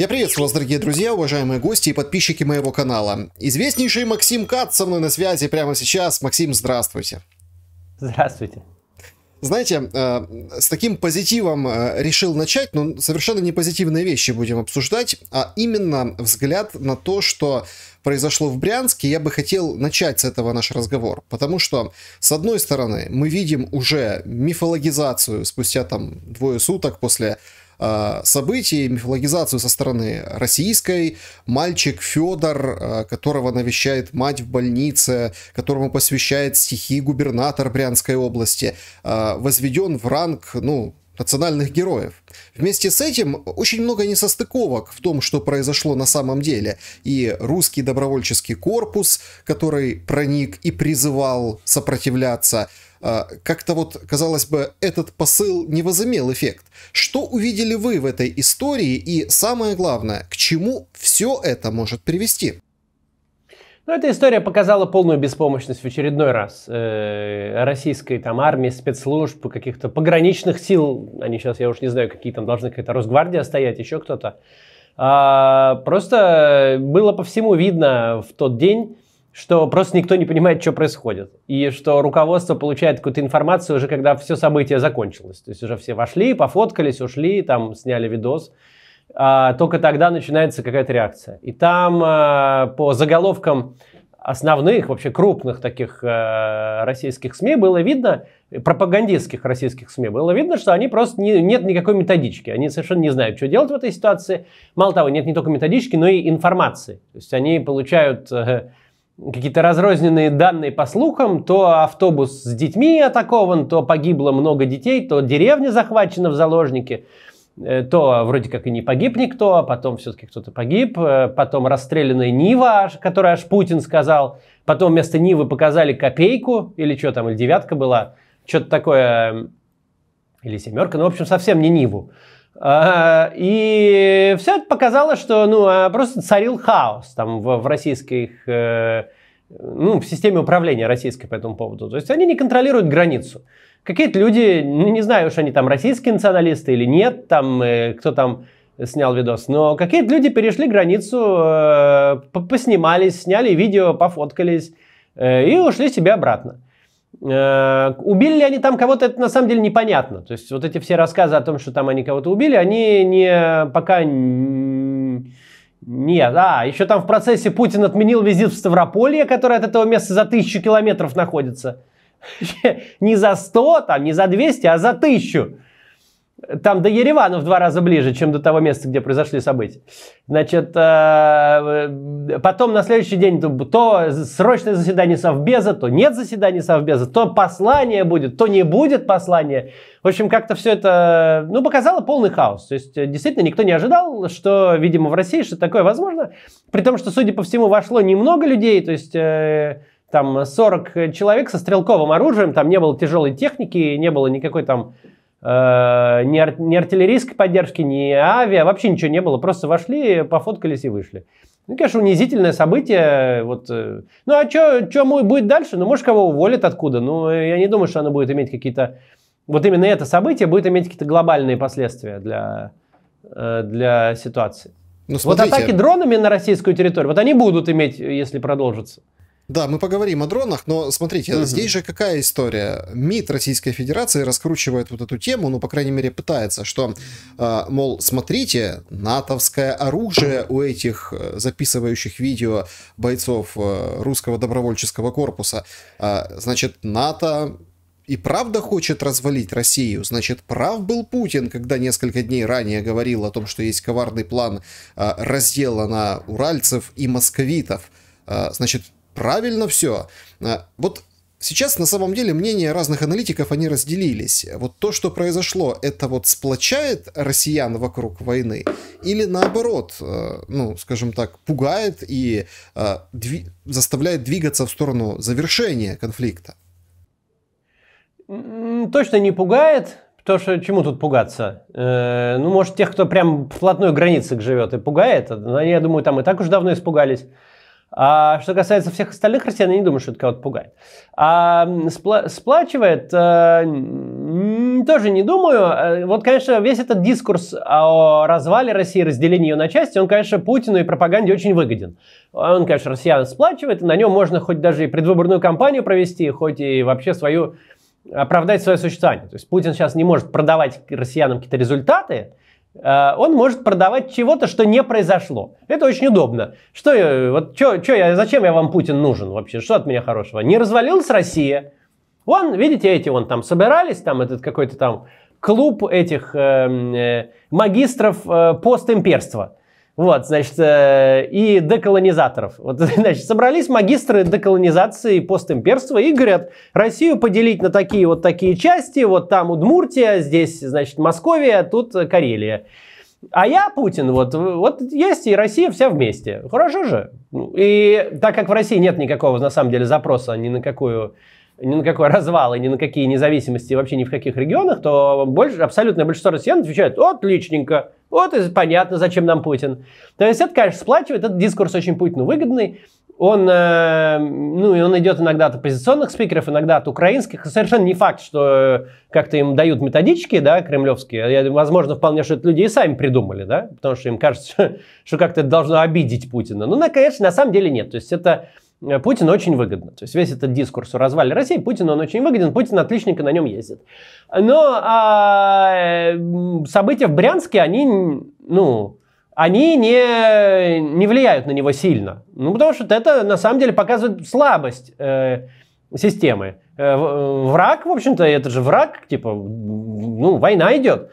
Я приветствую вас, дорогие друзья, уважаемые гости и подписчики моего канала. Известнейший Максим Кат со мной на связи прямо сейчас. Максим, здравствуйте. Здравствуйте. Знаете, э, с таким позитивом э, решил начать, но совершенно не позитивные вещи будем обсуждать, а именно взгляд на то, что произошло в Брянске, я бы хотел начать с этого наш разговор. Потому что, с одной стороны, мы видим уже мифологизацию спустя там двое суток после Э, событий, мифологизацию со стороны российской. Мальчик Федор, э, которого навещает мать в больнице, которому посвящает стихи губернатор Брянской области, э, возведен в ранг, ну, национальных героев. Вместе с этим очень много несостыковок в том, что произошло на самом деле. И русский добровольческий корпус, который проник и призывал сопротивляться, а, как-то вот, казалось бы, этот посыл не возымел эффект. Что увидели вы в этой истории и самое главное, к чему все это может привести? Ну эта история показала полную беспомощность в очередной раз э, российской там армии, спецслужб, каких-то пограничных сил. Они сейчас, я уж не знаю, какие там должны, какая-то Росгвардия стоять, еще кто-то. А, просто было по всему видно в тот день, что просто никто не понимает, что происходит. И что руководство получает какую-то информацию уже, когда все событие закончилось. То есть уже все вошли, пофоткались, ушли, там сняли видос. А, только тогда начинается какая-то реакция. И там а, по заголовкам основных, вообще крупных таких э, российских СМИ было видно, пропагандистских российских СМИ, было видно, что они просто не, нет никакой методички. Они совершенно не знают, что делать в этой ситуации. Мало того, нет не только методички, но и информации. То есть они получают э, какие-то разрозненные данные по слухам, то автобус с детьми атакован, то погибло много детей, то деревня захвачена в заложники, э, то вроде как и не погиб никто, а потом все-таки кто-то погиб, э, потом расстрелянная Нива, которая аж Путин сказал, потом вместо Нивы показали копейку, или что там, или девятка была, что-то такое, или семерка, ну, в общем, совсем не Ниву. А, и все это показало, что ну, а, просто царил хаос там, в, в российских э, ну, в системе управления российской по этому поводу. То есть они не контролируют границу. Какие-то люди, ну, не знаю, уж они там российские националисты или нет, там, э, кто там снял видос, но какие-то люди перешли границу, э, поснимались, сняли видео, пофоткались и ушли себе обратно. Э, убили ли они там кого-то, это на самом деле непонятно. То есть вот эти все рассказы о том, что там они кого-то убили, они не пока... Нет, а, еще там в процессе Путин отменил визит в Ставрополье, которое от этого места за тысячу километров находится. Не за сто там, не за двести, а за тысячу. Там до Еревана в два раза ближе, чем до того места, где произошли события. Значит, э, потом на следующий день то срочное заседание Совбеза, то нет заседания Совбеза, то послание будет, то не будет послания. В общем, как-то все это, ну, показало полный хаос. То есть, действительно, никто не ожидал, что, видимо, в России что такое возможно. При том, что, судя по всему, вошло немного людей, то есть э, там 40 человек со стрелковым оружием, там не было тяжелой техники, не было никакой там Э, ни, ар- артиллерийской поддержки, ни авиа, вообще ничего не было. Просто вошли, пофоткались и вышли. Ну, конечно, унизительное событие. Вот. Э. Ну, а что будет дальше? Ну, может, кого уволят откуда? Ну, я не думаю, что оно будет иметь какие-то... Вот именно это событие будет иметь какие-то глобальные последствия для, э, для ситуации. Ну, вот атаки дронами на российскую территорию, вот они будут иметь, если продолжится. Да, мы поговорим о дронах, но смотрите, угу. здесь же какая история? МИД Российской Федерации раскручивает вот эту тему, ну, по крайней мере, пытается, что, а, мол, смотрите, натовское оружие у этих э, записывающих видео бойцов э, русского добровольческого корпуса. А, значит, НАТО и правда хочет развалить Россию. Значит, прав был Путин, когда несколько дней ранее говорил о том, что есть коварный план а, раздела на уральцев и московитов. Значит, правильно все. А, вот Сейчас на самом деле мнения разных аналитиков, они разделились. Вот то, что произошло, это вот сплочает россиян вокруг войны или наоборот, э, ну, скажем так, пугает и э, дви- заставляет двигаться в сторону завершения конфликта? Точно не пугает, потому что чему тут пугаться? Э, ну, может, тех, кто прям вплотную границы живет и пугает, но я думаю, там и так уже давно испугались. А, что касается всех остальных россиян, я не думаю, что это кого-то пугает. А, спла- сплачивает, а, тоже не думаю. Э, вот, конечно, весь этот дискурс о развале России, разделении ее на части, он, конечно, Путину и пропаганде очень выгоден. Он, конечно, россиян сплачивает, и на нем можно хоть даже и предвыборную кампанию провести, хоть и вообще свою оправдать свое существование. То есть Путин сейчас не может продавать россиянам какие-то результаты, Э, он может продавать чего-то, что не произошло. Это очень удобно. Что, э, вот, чё, чё я, зачем я вам Путин нужен вообще? Что от меня хорошего? Не развалилась Россия. Вон, видите, эти вон там собирались, там этот какой-то там клуб этих э, э, магистров э, постимперства. Вот, значит, э, и деколонизаторов. Вот, значит, собрались магистры деколонизации и постимперства и говорят, Россию поделить на такие вот такие части, вот там Удмуртия, здесь, значит, Московия, тут Карелия. А я Путин, вот, вот есть и Россия вся вместе. Хорошо же. И так как в России нет никакого, на самом деле, запроса ни на какую ни на какой развал и ни на какие независимости вообще ни в каких регионах, то больше, абсолютное большинство россиян отвечает «отличненько», вот и понятно, зачем нам Путин. То есть это, конечно, сплачивает, этот дискурс очень Путину выгодный, он, э, ну, и он идет иногда от оппозиционных спикеров, иногда от украинских. Совершенно не факт, что э, как-то им дают методички, да, кремлевские. Я, Возможно, вполне, что это люди и сами придумали, да, потому что им кажется, что как-то это должно обидеть Путина. Ну, конечно, на самом деле нет. То есть это Э, Путин очень выгодно. То есть весь этот дискурс о развале России, Путину он очень выгоден, Путин отличненько на нем ездит. Но а, события в Брянске, они, ну, они не, не влияют на него сильно. Ну, потому что это на самом деле показывает слабость э, системы. Э, э враг, в общем-то, это же враг, типа, ну, война идет.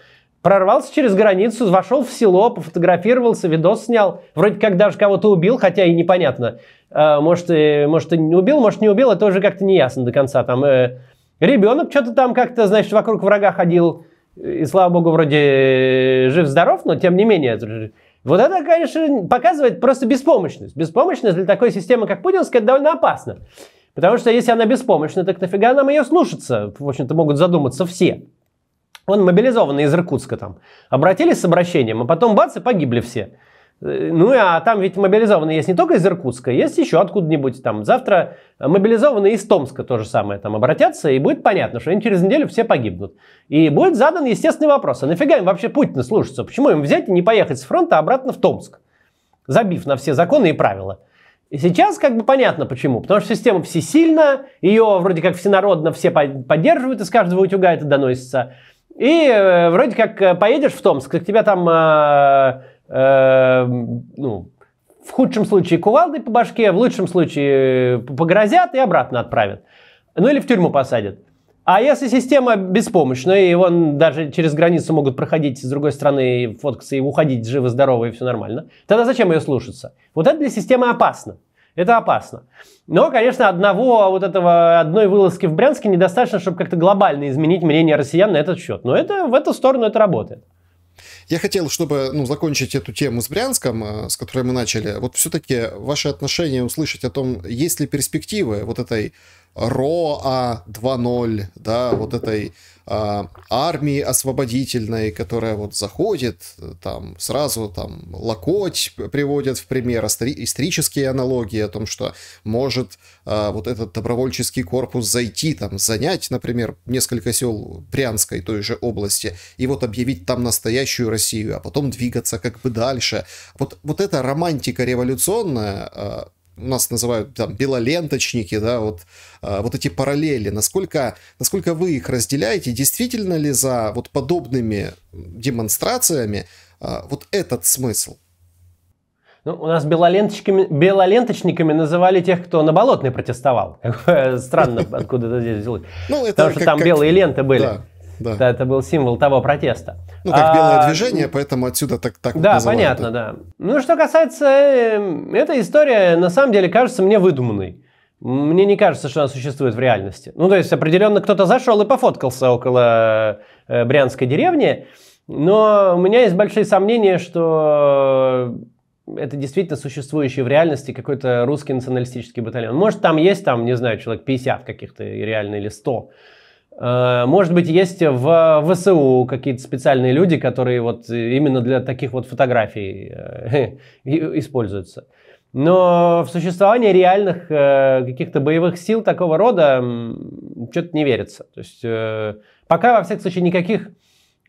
Прорвался через границу, вошел в село, пофотографировался, видос снял. Вроде как даже кого-то убил, хотя и непонятно. А, может, э, может и не убил, может, не убил, это уже как-то не ясно до конца. Там э, ребенок что-то там как-то, значит, вокруг врага ходил. И, слава богу, вроде э, жив-здоров, но тем не менее. Вот это, конечно, показывает просто беспомощность. Беспомощность для такой системы, как путинская, довольно опасна, Потому что если она беспомощна, так нафига нам ее слушаться? В общем-то, могут задуматься все он мобилизованный из Иркутска там, обратились с обращением, а потом бац и погибли все. Э, ну а там ведь мобилизованные есть не только из Иркутска, есть еще откуда-нибудь там. Завтра мобилизованные из Томска то же самое там обратятся, и будет понятно, что они через неделю все погибнут. И будет задан естественный вопрос, а нафига им вообще Путина слушаться? Почему им взять и не поехать с фронта обратно в Томск, забив на все законы и правила? И сейчас как бы понятно почему. Потому что система всесильна, ее вроде как всенародно все поддерживают, из каждого утюга это доносится. И э, вроде как э, поедешь в Томск, как тебя там, э, э, ну, в худшем случае кувалдой по башке, в лучшем случае э, погрозят и обратно отправят. Ну или в тюрьму посадят. А если система беспомощная, и он даже через границу могут проходить с другой стороны, фоткаться и уходить живы-здоровы, и все нормально, тогда зачем ее слушаться? Вот это для системы опасно. Это опасно. Но, конечно, одного вот этого, одной вылазки в Брянске недостаточно, чтобы как-то глобально изменить мнение россиян на этот счет. Но это в эту сторону это работает. Я хотел, чтобы ну, закончить эту тему с Брянском, э, с которой мы начали, вот все-таки ваши отношения услышать о том, есть ли перспективы вот этой РОА 2.0, да, вот этой а, армии освободительной, которая вот заходит, э, там сразу там локоть приводят в пример, исторические аналогии о том, что может а, вот этот добровольческий корпус зайти, там занять, например, несколько сел Брянской той же области и вот объявить там настоящую Россию, а потом двигаться как бы дальше. Вот, вот эта романтика революционная, а, нас называют там белоленточники, да, вот, а, вот эти параллели, насколько, насколько вы их разделяете, действительно ли за вот подобными демонстрациями а, вот этот смысл? Ну, у нас белоленточками, белоленточниками называли тех, кто на Болотной протестовал. Странно, откуда это здесь взялось. Ну, это Потому что там как... белые ленты были. Да, да. Это был символ того протеста. Ну, как а, белое движение, поэтому отсюда так так Да, понятно, да. да. Ну, что касается... Эм, эта история, на самом деле, кажется мне выдуманной. Мне не кажется, что она существует в реальности. Ну, то есть, определенно кто-то зашел и пофоткался около э, Брянской деревни, но у меня есть большие сомнения, что это действительно существующий в реальности какой-то русский националистический батальон. Может, там есть, там, не знаю, человек 50 каких-то реально или 100. Э, может быть, есть в ВСУ какие-то специальные люди, которые вот э, именно для таких вот фотографий э, используются. Но в существование реальных каких-то боевых сил такого рода что-то не верится. То есть пока, во всяком случае, никаких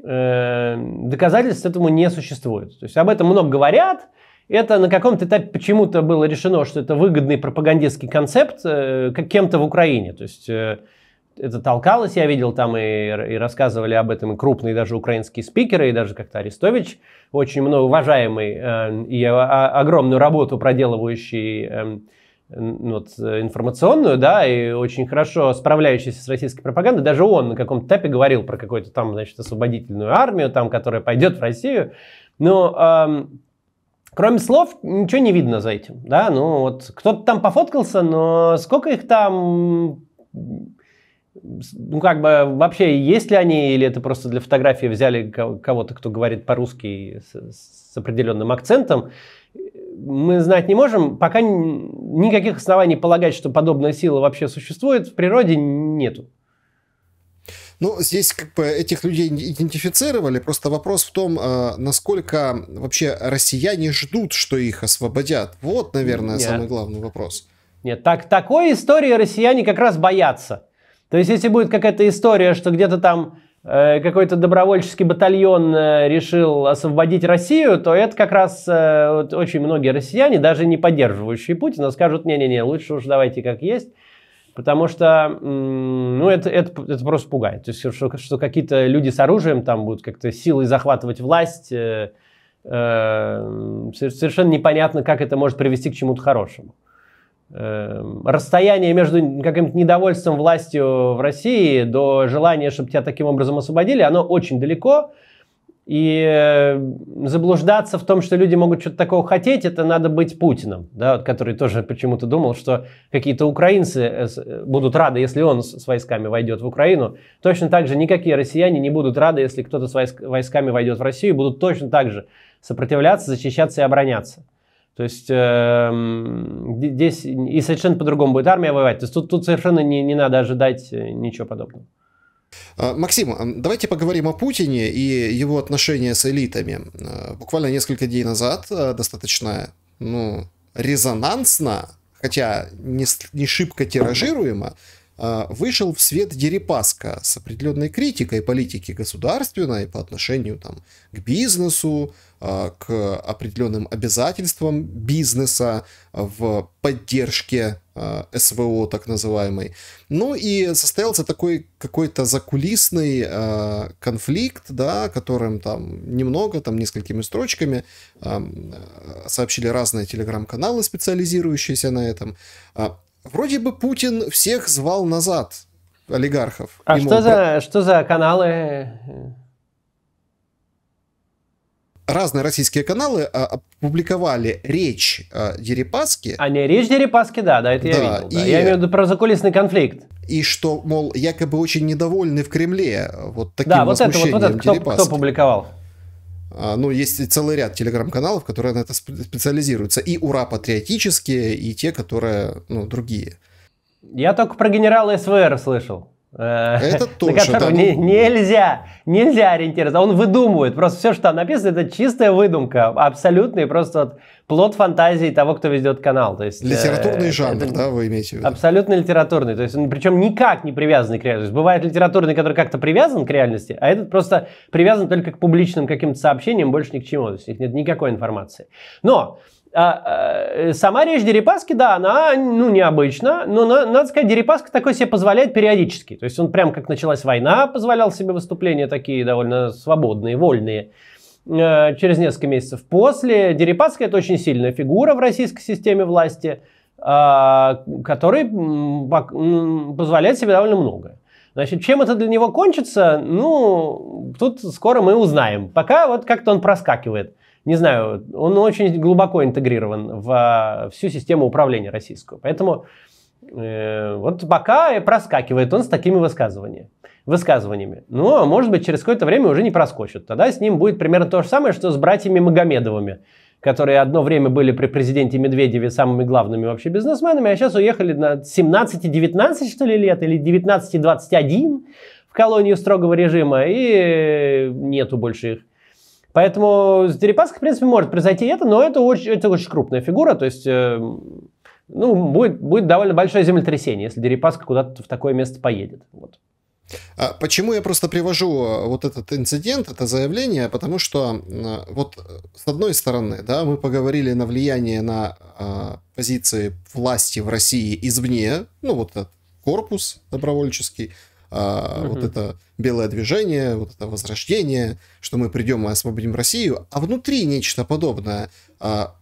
доказательств этому не существует. То есть об этом много говорят, это на каком-то этапе почему-то было решено, что это выгодный пропагандистский концепт э, кем-то в Украине. То есть это толкалось, я видел там и, и рассказывали об этом и крупные даже украинские спикеры, и даже как-то Арестович, очень много уважаемый э, и о, огромную работу проделывающий э, вот, информационную, да, и очень хорошо справляющийся с российской пропагандой, даже он на каком-то этапе говорил про какую-то там, значит, освободительную армию, там, которая пойдет в Россию, но... Э, Кроме слов, ничего не видно за этим, да, ну вот кто-то там пофоткался, но сколько их там ну, как бы вообще есть ли они, или это просто для фотографии взяли кого-то, кто говорит по-русски с, с определенным акцентом, мы знать не можем. Пока никаких оснований полагать, что подобная сила вообще существует, в природе нету. Ну, здесь как бы этих людей идентифицировали, просто вопрос в том, а, насколько вообще россияне ждут, что их освободят. Вот, наверное, Нет. самый главный вопрос. Нет, так, такой истории россияне как раз боятся. То есть, если будет какая-то история, что где-то там э, какой-то добровольческий батальон э, решил освободить Россию, то это как раз э, вот очень многие россияне, даже не поддерживающие Путина, скажут, не-не-не, лучше уж давайте как есть. Потому что, ну, это, это, это просто пугает. То есть, что, что какие-то люди с оружием там будут как-то силой захватывать власть, э, э, совершенно непонятно, как это может привести к чему-то хорошему. Э, расстояние между каким-то недовольством властью в России до желания, чтобы тебя таким образом освободили, оно очень далеко. И э, заблуждаться в том, что люди могут что-то такого хотеть, это надо быть Путиным, да, который тоже почему-то думал, что какие-то украинцы э, будут рады, если он с войсками войдет в Украину. Точно так же никакие россияне не будут рады, если кто-то с войсками войдет в Россию, и будут точно так же сопротивляться, защищаться и обороняться. То есть э, здесь и совершенно по-другому будет армия воевать. То есть тут, тут совершенно не, не надо ожидать э, ничего подобного. А, Максим, давайте поговорим о Путине и его отношения с элитами. А, буквально несколько дней назад а, достаточно ну, резонансно, хотя не, не шибко тиражируемо, а, вышел в свет Дерипаска с определенной критикой политики государственной по отношению там, к бизнесу, а, к определенным обязательствам бизнеса в поддержке а, СВО так называемой. Ну и состоялся такой какой-то закулисный конфликт, да, которым там немного, там несколькими строчками сообщили разные телеграм-каналы, специализирующиеся на этом. Вроде бы Путин всех звал назад, олигархов. А Ему что, за, что за каналы? Разные российские каналы а, опубликовали речь а, Дерипаски. А не речь Дерипаски, да, да, это да, я видел. Да. И... Я имею в виду про закулисный конфликт. И что, мол, якобы очень недовольны в Кремле а, вот таким да, вот возмущением это, вот, вот это кто, Дерипаски. кто публиковал? А, ну, есть целый ряд телеграм-каналов, которые на это специализируются. И ура патриотические, и те, которые, ну, другие. Я только про генерала СВР слышал. Э, это точно. На которого да, ну... нельзя, нельзя ориентироваться. Он выдумывает. Просто все, что там написано, это чистая выдумка. Абсолютный просто вот плод фантазии того, кто ведет канал. То есть, литературный э, жанр, это, да, вы имеете в виду? Абсолютно литературный. То есть, он, причем никак не привязанный к реальности. Бывает литературный, который как-то привязан к реальности, а этот просто привязан только к публичным каким-то сообщениям, больше ни к чему. То есть, у нет никакой информации. Но а, э, сама речь Дерипаски, да, она, ну, необычна, но, надо сказать, Дерипаска такой себе позволяет периодически. То есть он прям как началась война, позволял себе выступления такие довольно свободные, вольные э, через несколько месяцев после. Дерипаска это очень сильная фигура в российской системе власти, а, который позволяет себе довольно многое. Значит, чем это для него кончится, ну, тут скоро мы узнаем. Пока вот как-то он проскакивает не знаю, он очень глубоко интегрирован в а, всю систему управления российскую. Поэтому э, вот пока проскакивает он с такими высказываниями. высказываниями. Ну, Но, может быть, через какое-то время уже не проскочит. Тогда с ним будет примерно то же самое, что с братьями Магомедовыми которые одно время были при президенте Медведеве самыми главными вообще бизнесменами, а сейчас уехали на 17-19, что ли, лет, или 19-21 в колонию строгого режима, и э, нету больше их. Поэтому с Дерипаской, в принципе, может произойти это, но это очень, это очень крупная фигура, то есть... Э, ну, будет, будет довольно большое землетрясение, если Дерипаска куда-то в такое место поедет. Вот. А почему я просто привожу э, вот этот инцидент, это заявление, потому что вот э, с одной стороны, да, мы поговорили на влияние на э, позиции власти в России извне, ну вот этот корпус добровольческий, а, угу. вот это белое движение, вот это возрождение, что мы придем и освободим Россию, а внутри нечто подобное. А,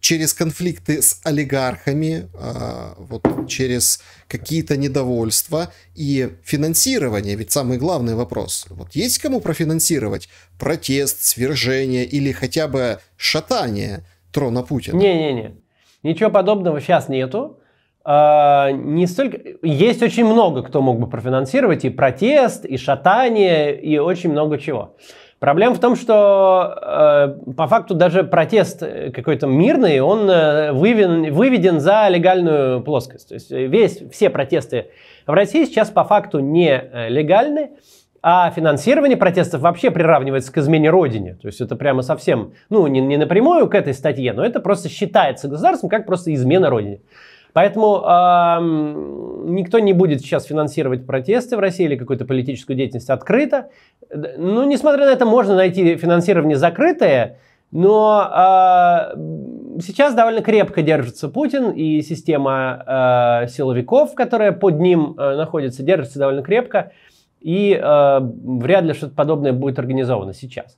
через конфликты с олигархами, а, вот через какие-то недовольства и финансирование, ведь самый главный вопрос. Вот есть кому профинансировать протест, свержение или хотя бы шатание трона Путина? Не-не-не, ничего подобного сейчас нету. А, не столько... Есть очень много, кто мог бы профинансировать и протест, и шатание, и очень много чего. Проблема в том, что э, по факту даже протест э, какой-то мирный, он э, вывен, выведен за легальную плоскость. То есть э, весь, все протесты в России сейчас по факту не э, легальны, а финансирование протестов вообще приравнивается к измене родине. То есть это прямо совсем, ну не, не напрямую к этой статье, но это просто считается государством как просто измена родине. Поэтому э, никто не будет сейчас финансировать протесты в России или какую-то политическую деятельность открыто. Ну, несмотря на это, можно найти финансирование закрытое, но э, сейчас довольно крепко держится Путин и система э, силовиков, которая под ним э, находится, держится довольно крепко. И э, вряд ли что-то подобное будет организовано сейчас.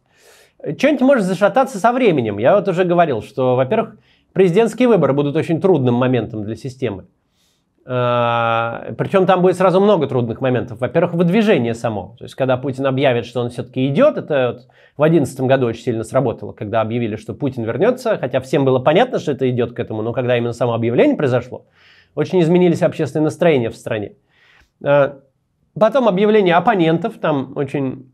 Что-нибудь может зашататься со временем. Я вот уже говорил, что, во-первых, Президентские выборы будут очень трудным моментом для системы. А, Причем там будет сразу много трудных моментов. Во-первых, выдвижение само. То есть, когда Путин объявит, что он все-таки идет, это вот в 2011 году очень сильно сработало, когда объявили, что Путин вернется, хотя всем было понятно, что это идет к этому, но когда именно само объявление произошло, очень изменились общественные настроения в стране. А, потом объявление оппонентов, там очень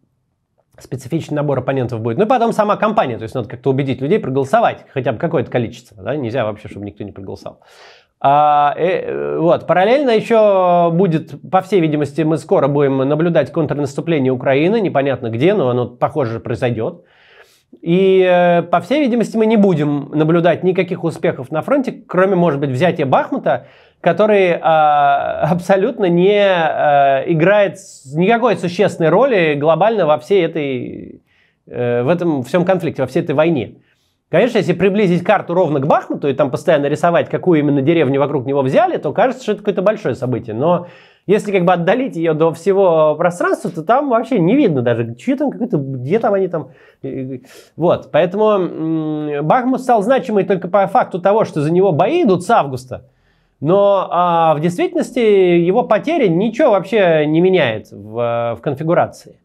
специфичный набор оппонентов будет. Ну и потом сама компания, то есть надо как-то убедить людей проголосовать, хотя бы какое-то количество, да, нельзя вообще, чтобы никто не проголосовал. А, э, э вот. Параллельно еще будет, по всей видимости, мы скоро будем наблюдать контрнаступление Украины, непонятно где, но оно, похоже, произойдет. И, э, по всей видимости, мы не будем наблюдать никаких успехов на фронте, кроме, может быть, взятия Бахмута, который а, абсолютно не а, играет никакой существенной роли глобально во всей этой, э, в этом всем конфликте, во всей этой войне. Конечно, если приблизить карту ровно к Бахмуту и там постоянно рисовать, какую именно деревню вокруг него взяли, то кажется, что это какое-то большое событие. Но если как бы отдалить ее до всего пространства, то там вообще не видно даже, чьи там какой-то, где там они там. Вот, поэтому Бахмут стал значимый только по факту того, что за него бои идут с августа. Но а, в действительности его потери ничего вообще не меняет в, в конфигурации.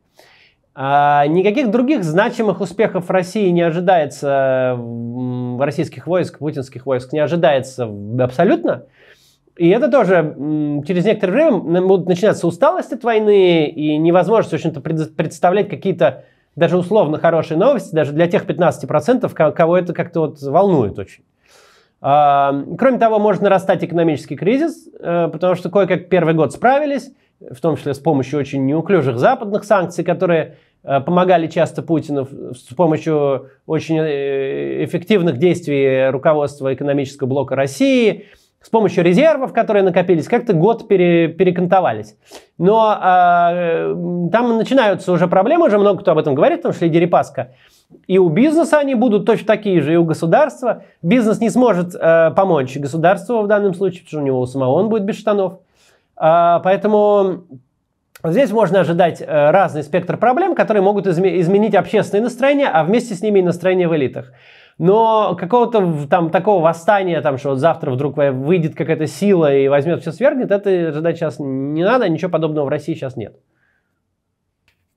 А, никаких других значимых успехов России не ожидается, в российских войск, путинских войск не ожидается абсолютно. И это тоже через некоторое время будут начинаться усталость от войны и невозможность, в общем-то, представлять какие-то даже условно хорошие новости, даже для тех 15%, кого это как-то вот волнует очень. А, кроме того, можно нарастать экономический кризис, э, потому что кое-как первый год справились, в том числе с помощью очень неуклюжих западных санкций, которые э, помогали часто Путину с помощью очень э, эффективных действий руководства экономического блока России, с помощью резервов, которые накопились, как-то год пере, перекантовались. Но э, там начинаются уже проблемы, уже много кто об этом говорит, потому что и Дерипаска. И у бизнеса они будут точно такие же, и у государства. Бизнес не сможет э, помочь государству в данном случае, потому что у него у самого он будет без штанов. Э, поэтому здесь можно ожидать э, разный спектр проблем, которые могут изме- изменить общественное настроение, а вместе с ними и настроение в элитах. Но какого-то там такого восстания, там, что вот завтра вдруг выйдет какая-то сила и возьмет все свергнет, это ждать сейчас не надо, а ничего подобного в России сейчас нет.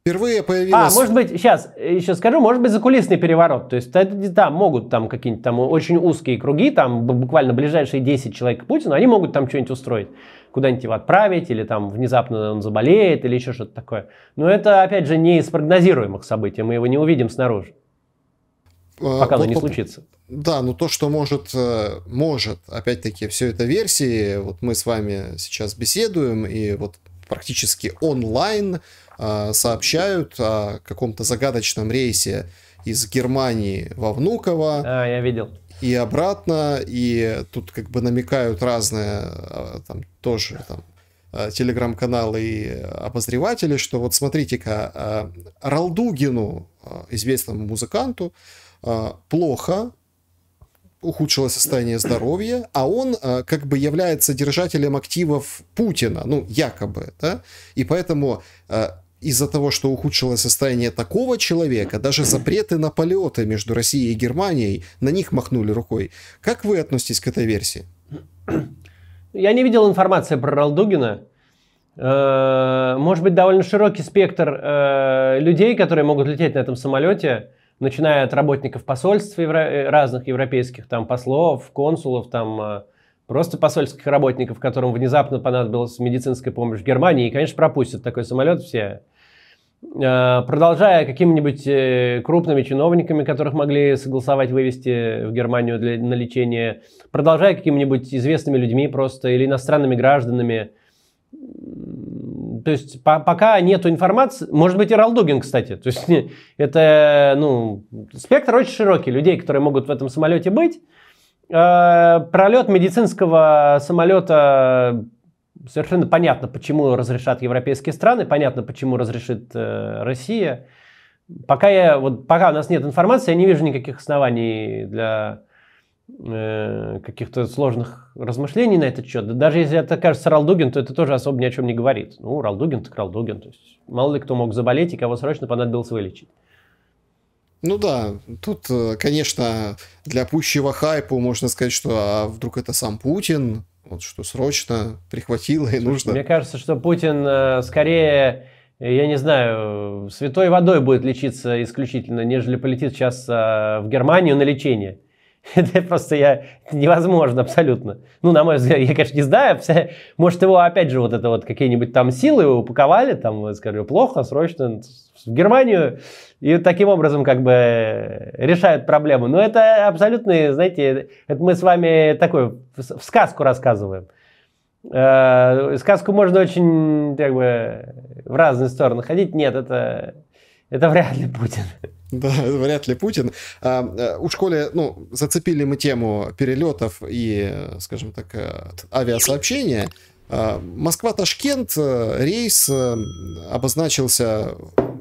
Впервые а, появилось. А, может быть, сейчас еще скажу, может быть, закулисный переворот. То есть это, да, могут там какие-нибудь там очень узкие круги, там буквально ближайшие 10 человек к Путину, они могут там что-нибудь устроить, куда-нибудь его отправить, или там внезапно он заболеет, или еще что-то такое. Но это, опять же, не из прогнозируемых событий, мы его не увидим снаружи. А, Пока оно не случится. Да, но то, что может, э, может, опять-таки, все это версии, вот мы с вами сейчас беседуем, и вот практически онлайн а, сообщают о каком-то загадочном рейсе из Германии во Внуково. А, я видел. И обратно, и тут как бы намекают разные, а, там тоже там, телеграм каналы и обозреватели, что вот смотрите-ка, Ралдугину, известному музыканту, а, плохо, ухудшилось состояние здоровья, а он а, как бы является держателем активов Путина, ну, якобы, да, и поэтому а, из-за того, что ухудшилось состояние такого человека, даже запреты на полеты между Россией и Германией, на них махнули рукой. Как вы относитесь к этой версии? Я не видел информации про Ралдугина. Э, может быть, довольно широкий спектр э, людей, которые могут лететь на этом самолете начиная от работников посольств евро- э, разных европейских, там послов, консулов, там а, просто посольских работников, которым внезапно понадобилась медицинская помощь в Германии, и, конечно, пропустят такой самолет все. А, продолжая какими-нибудь э, крупными чиновниками, которых могли согласовать вывести в Германию для, на лечение, продолжая какими-нибудь известными людьми просто или иностранными гражданами, то есть по пока нету информации, может быть и Ралдугин, кстати, то есть это, ну, спектр очень широкий людей, которые могут в этом самолете быть. Э, пролет медицинского самолета совершенно понятно, почему разрешат европейские страны, понятно, почему разрешит э, Россия. Пока я, вот пока у нас нет информации, я не вижу никаких оснований для Э, каких-то сложных размышлений на этот счет. Даже если это кажется Ралдугин, то это тоже особо ни о чем не говорит. Ну, Ралдугин так Ралдугин. То есть мало ли кто мог заболеть и кого срочно понадобилось вылечить. Ну да, тут, э, конечно, для пущего хайпа можно сказать, что а вдруг это сам Путин, вот что срочно прихватило и Слушайте, нужно. Мне кажется, что Путин э, скорее, я не знаю, святой водой будет лечиться исключительно, нежели полетит сейчас в Германию на лечение. Это просто я невозможно абсолютно. Ну, на мой взгляд, я, конечно, не знаю. Вся... Может, его опять же вот это вот какие-нибудь там силы упаковали, там, скажу, плохо, срочно в Германию. И таким образом как бы решают проблему. Но это абсолютно, знаете, это мы с вами такую в сказку рассказываем. Э, сказку можно очень как бы в разные стороны ходить. Нет, это, это вряд ли Путин. Да, вряд ли Путин. А, э, у школе, ну, зацепили мы тему перелетов и, э, скажем так, э, авиасообщения. А, Москва-Ташкент рейс обозначился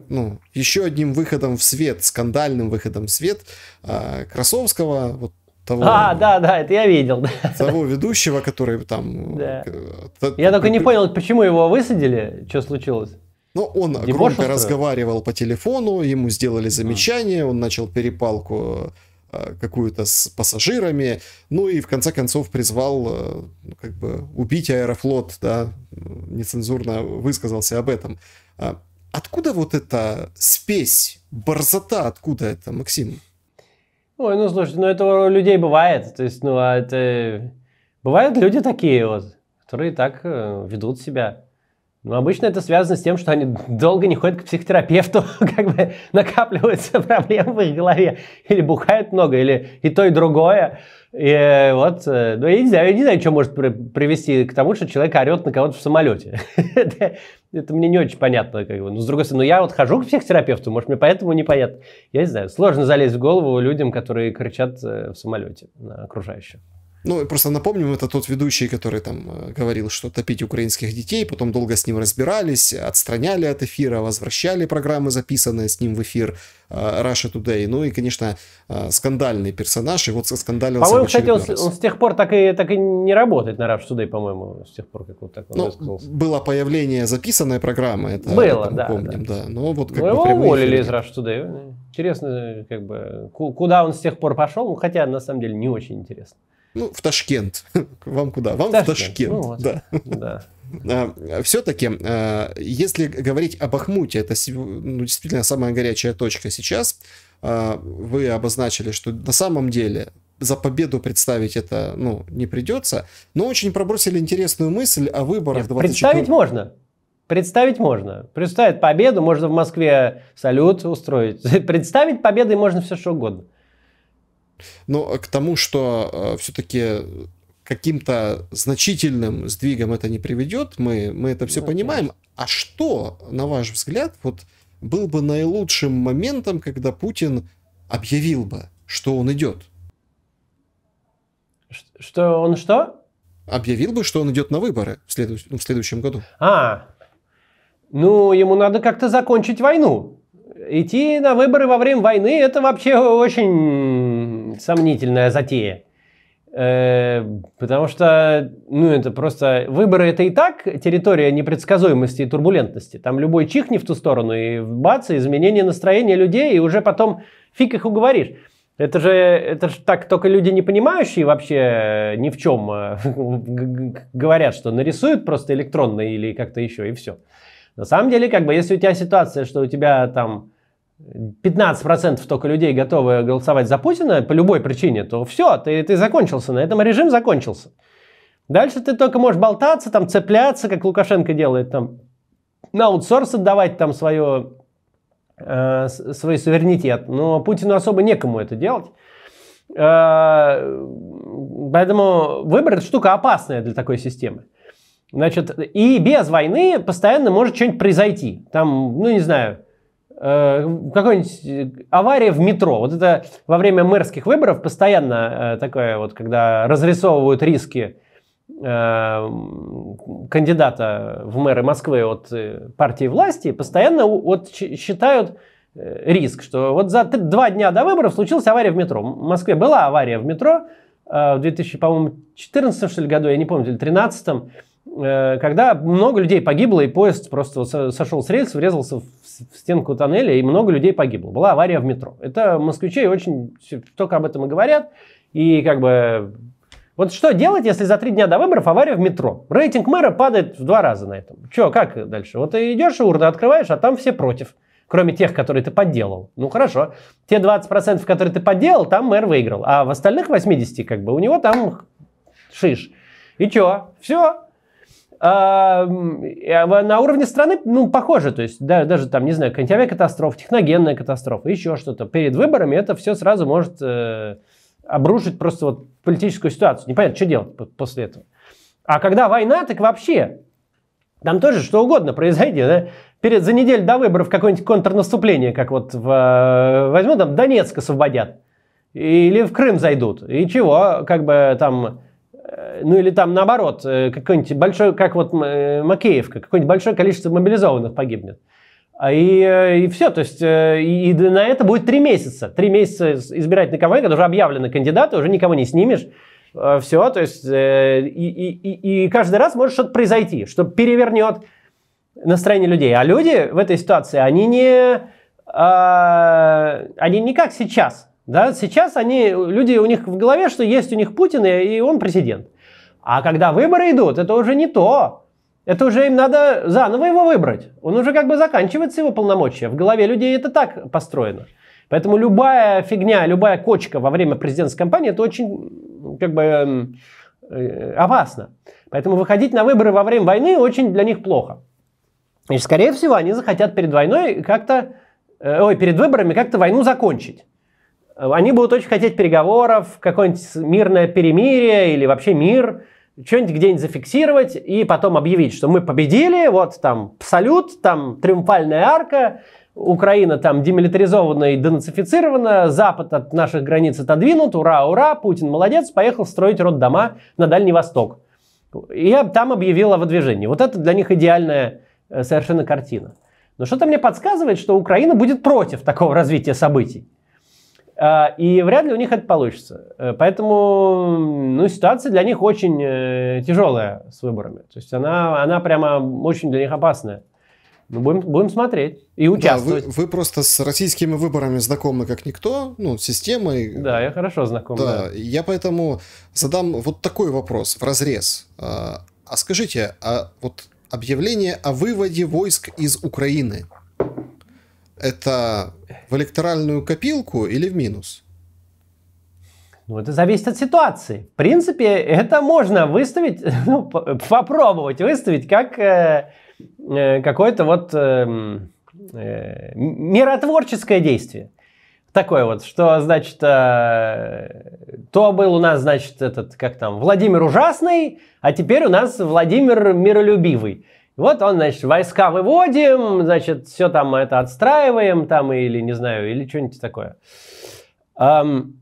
ну, еще одним выходом в свет, скандальным выходом в свет а, Красовского, вот того... А, да, да, это я видел. Того ведущего, который там... Да. Я только не понял, почему его высадили, что случилось. Но он Дебош громко устроил. разговаривал по телефону, ему сделали замечание, он начал перепалку э, какую-то с пассажирами, ну и в конце концов призвал э, ну, как бы убить Аэрофлот, да, нецензурно высказался об этом. А откуда вот эта спесь, борзота, откуда это, Максим? Ой, ну слушай, ну этого у людей бывает, то есть, ну а это... Э, бывают люди такие вот, которые так ведут себя. Но обычно это связано с тем, что они долго не ходят к психотерапевту, как бы накапливаются проблемы в их голове. Или бухают много, или и то, и другое. И э, вот, э, ну, я не знаю, я не знаю, что может привести к тому, что человек орет на кого-то в самолете. это, это мне не очень понятно. Как бы. Но с другой стороны, ну, я вот хожу к психотерапевту, может, мне поэтому непонятно. Я не знаю, сложно залезть в голову людям, которые кричат э, в самолете на окружающих. Ну, просто напомним, это тот ведущий, который там э, говорил, что топить украинских детей, потом долго с ним разбирались, отстраняли от эфира, возвращали программы, записанные с ним в эфир э, Russia Today. Ну и, конечно, э, скандальный персонаж, и вот соскандалился По-моему, кстати, он, он с тех пор так и, так и не работает на Russia Today, по-моему, с тех пор, как вот так он ну, Было появление записанной программы, это было, это да, помним, да. да. Но ну, вот как ну, бы его уволили эфир. из Russia Today. Интересно, как бы, куда он с тех пор пошел, ну, хотя на самом деле не очень интересно. Ну, в Ташкент. Вам куда? Вам Ташкент. в Ташкент. Ну, вот. Да. да. А, Все-таки, а, если говорить об Ахмуте, это ну, действительно самая горячая точка сейчас. А, вы обозначили, что на самом деле за победу представить это ну, не придется, но очень пробросили интересную мысль о выборах. Нет, 24... Представить можно. Представить можно. Представить победу, можно в Москве салют устроить. Представить победы можно все что угодно. Но э, к тому, что э, все-таки каким-то значительным сдвигом это не приведет, мы, мы это все да, ну, понимаем. Да. А что, на ваш взгляд, вот был бы наилучшим моментом, когда Путин объявил бы, что он идет? Что он что? Объявил бы, что он идет на выборы в, следу... Ну, в следующем году. А, ну ему надо как-то закончить войну. Идти на выборы во время войны это вообще очень сомнительная затея. Э, потому что, ну, это просто... Выборы – это и так территория непредсказуемости и турбулентности. Там любой чихни в ту сторону, и бац, изменение настроения людей, и уже потом фиг их уговоришь. Это же, это же так только люди, не понимающие вообще э, ни в чем, э, говорят, что нарисуют просто электронно или как-то еще, и все. На самом деле, как бы, если у тебя ситуация, что у тебя там 15% только людей готовы голосовать за Путина по любой причине, то все, ты, ты закончился, на этом режим закончился. Дальше ты только можешь болтаться, там, цепляться, как Лукашенко делает, там, на аутсорс отдавать там свое, э, свой суверенитет. Но Путину особо некому это делать. Э, поэтому выбор – это штука опасная для такой системы. Значит, и без войны постоянно может что-нибудь произойти. Там, ну, не знаю, Э, какой-нибудь э, авария в метро. Вот это во время мэрских выборов постоянно э, такое вот, когда разрисовывают риски кандидата в мэры Москвы от партии власти, постоянно вот считают риск, что вот за два дня до выборов случилась авария в метро. В Москве была авария в метро в 2014 что ли, году, я не помню, или 2013 Э, когда много людей погибло, и поезд просто сошел с рельс, врезался в стенку тоннеля, и много людей погибло. Была авария в метро. Это москвичей очень только об этом и говорят. И как бы вот что делать, если за три дня до выборов авария в метро? Рейтинг мэра падает в два раза на этом. Че, как дальше? Вот ты идешь, урна открываешь, а там все против. Кроме тех, которые ты подделал. Ну хорошо. Те 20%, которые ты подделал, там мэр выиграл. А в остальных 80, как бы, у него там шиш. И че? Все а, на уровне страны, ну, похоже, то есть да, даже там, не знаю, катастрофа, техногенная катастрофа, еще что-то. Перед выборами это все сразу может э, обрушить просто вот политическую ситуацию. Непонятно, что делать после этого. А когда война, так вообще, там тоже что угодно произойдет, да? Перед, за неделю до выборов какое-нибудь контрнаступление, как вот в, э, возьму там Донецк освободят, или в Крым зайдут, и чего, как бы там Э, ну или там наоборот, э, какой-нибудь большой, как вот э, Макеевка, какое-нибудь большое количество мобилизованных погибнет. А и, и все, то есть и, на это будет три месяца. Три месяца избирательной кампании, когда уже объявлены кандидаты, уже никого не снимешь. Все, то есть и, и, и каждый раз может что-то произойти, что перевернет настроение людей. А люди в этой ситуации, они не, а, они не как сейчас да? Сейчас они, люди, у них в голове, что есть у них Путин, и он президент. А когда выборы идут, это уже не то. Это уже им надо заново его выбрать. Он уже как бы заканчивается его полномочия. В голове людей это так построено. Поэтому любая фигня, любая кочка во время президентской кампании, это очень как бы э, опасно. Поэтому выходить на выборы во время войны очень для них плохо. И, скорее всего, они захотят перед войной как-то, э, ой, перед выборами как-то войну закончить. Э, они будут очень хотеть переговоров, какое-нибудь мирное перемирие или вообще мир, что-нибудь где-нибудь зафиксировать и потом объявить, что мы победили, вот там салют, там триумфальная арка, Украина там демилитаризована и денацифицирована, Запад от наших границ отодвинут, ура, ура, Путин молодец, поехал строить род дома на Дальний Восток. И я там объявил о выдвижении. Вот это для них идеальная э, совершенно картина. Но что-то мне подсказывает, что Украина будет против такого развития событий. А, и вряд ли у них это получится. Э, поэтому ну, ситуация для них очень э, тяжелая с выборами. То есть она, она прямо очень для них опасная. Ну, будем, будем смотреть и участвовать. Да, вы, вы просто с российскими выборами знакомы как никто, ну, системой. Да, я хорошо знаком. Да, да. я поэтому задам вот такой вопрос в разрез. А, а скажите, а вот объявление о выводе войск из Украины – это в электоральную копилку или в минус? Ну, это зависит от ситуации. В принципе, это можно выставить, ну, попробовать выставить как э, э какое-то вот э, э, миротворческое действие. Такое вот, что, значит, э, то был у нас, значит, этот, как там, Владимир Ужасный, а теперь у нас Владимир Миролюбивый. Вот он, значит, войска выводим, значит, все там это отстраиваем, там или, не знаю, или что-нибудь такое. Эм,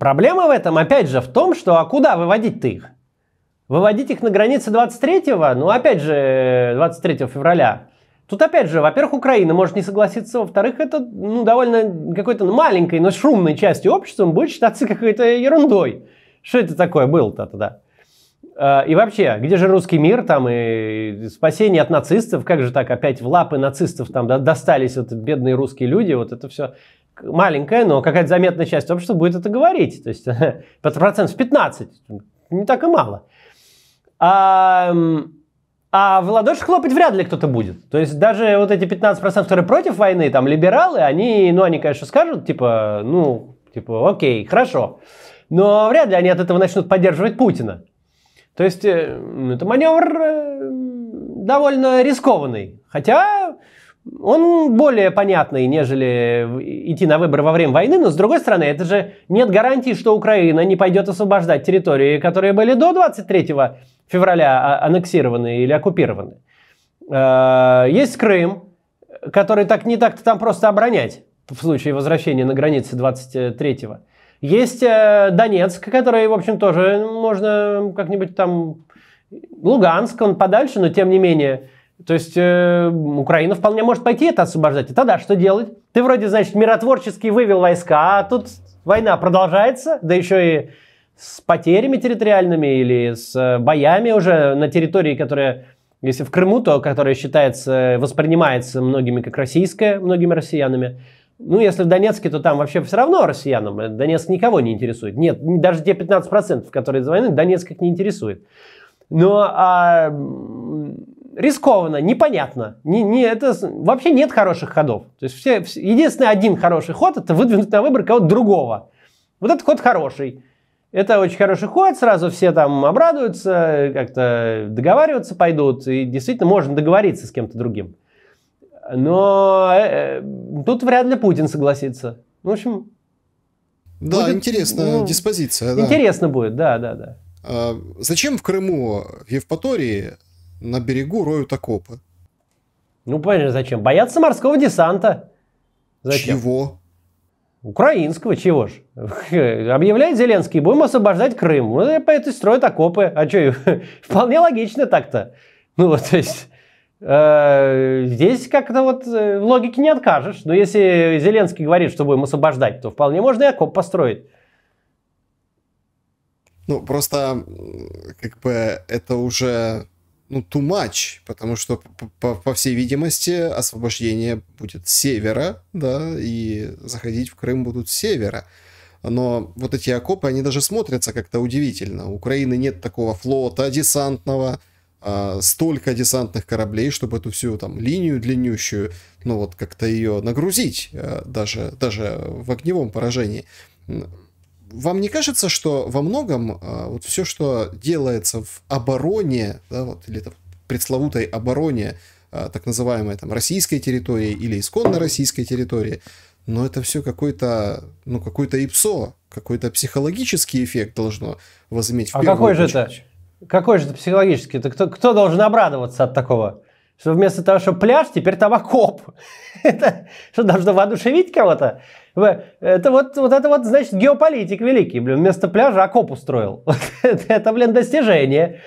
проблема в этом, опять же, в том, что а куда выводить-то их? Выводить их на границе 23-го, ну, опять же, 23 февраля. Тут, опять же, во-первых, Украина может не согласиться, во-вторых, это ну, довольно какой-то ну, маленькой, но шумной частью общества будет считаться какой-то ерундой. Что это такое было-то тогда? А, и вообще, где же русский мир там и спасение от нацистов? Как же так опять в лапы нацистов там достались вот бедные русские люди? Вот это все маленькая, но какая-то заметная часть общества будет это говорить. То есть процентов 15, не так и мало. А, а в ладоши хлопать вряд ли кто-то будет. То есть даже вот эти 15%, которые против войны, там либералы, они, ну они, конечно, скажут, типа, ну, типа, окей, хорошо. Но вряд ли они от этого начнут поддерживать Путина. То есть э, это маневр э, довольно рискованный. Хотя он более понятный, нежели идти на выборы во время войны, но с другой стороны, это же нет гарантии, что Украина не пойдет освобождать территории, которые были до 23 февраля а, аннексированы или оккупированы. Э, есть Крым, который так не так-то там просто оборонять в случае возвращения на границы 23-го. Есть э, Донецк, который, в общем, тоже можно как-нибудь там... Луганск, он подальше, но тем не менее. То есть э, Украина вполне может пойти это освобождать. И тогда что делать? Ты вроде, значит, миротворчески вывел войска, а тут война продолжается, да еще и с потерями территориальными или с э, боями уже на территории, которая, если в Крыму, то которая считается, воспринимается многими как российская, многими россиянами, ну, если в Донецке, то там вообще все равно россиянам. Э, Донецк никого не интересует. Нет, даже те 15%, которые из войны, Донецк их не интересует. Но а, рискованно, непонятно. Не, не, это, вообще нет хороших ходов. То есть все, все, единственный один хороший ход – это выдвинуть на выбор кого-то другого. Вот этот ход хороший. Это очень хороший ход, сразу все там обрадуются, как-то договариваться пойдут, и действительно можно договориться с кем-то другим. Но э, э, тут вряд ли Путин согласится. В общем... Да, будет, интересная ну, диспозиция. Да. Интересно будет, да, да, да. А зачем в Крыму, в Евпатории, на берегу роют окопы? Ну, понятно, зачем? Боятся морского десанта. Зачем? Чего? Украинского, чего ж. Объявляет Зеленский, будем освобождать Крым. Ну, поэтому строят окопы. А что, вполне логично так-то. Ну, вот, то есть... Э, здесь как-то вот э, в логике не откажешь. Но если Зеленский говорит, что будем освобождать, то вполне можно и окоп построить. Ну, просто как бы это уже ну, too much, потому что, по, по, всей видимости, освобождение будет с севера, да, и заходить в Крым будут с севера. Но вот эти окопы, они даже смотрятся как-то удивительно. У Украины нет такого флота десантного, а, столько десантных кораблей, чтобы эту всю там линию длиннющую, ну вот как-то ее нагрузить, э, даже, даже в огневом поражении. Вам не кажется, что во многом э, вот все, что делается в обороне, да, вот, или там, пресловутой обороне э, так называемой там российской территории или исконно российской территории, но это все какой-то, ну, какой-то ИПСО, какой-то психологический эффект должно возыметь. В а какой очередь. же это? Какой же это психологический? Это кто, кто должен обрадоваться от такого? Что вместо того, что пляж, теперь там окоп. это что, должно воодушевить кого-то? Это вот, вот это вот, значит, геополитик великий, блин, вместо пляжа окоп устроил. это, блин, достижение.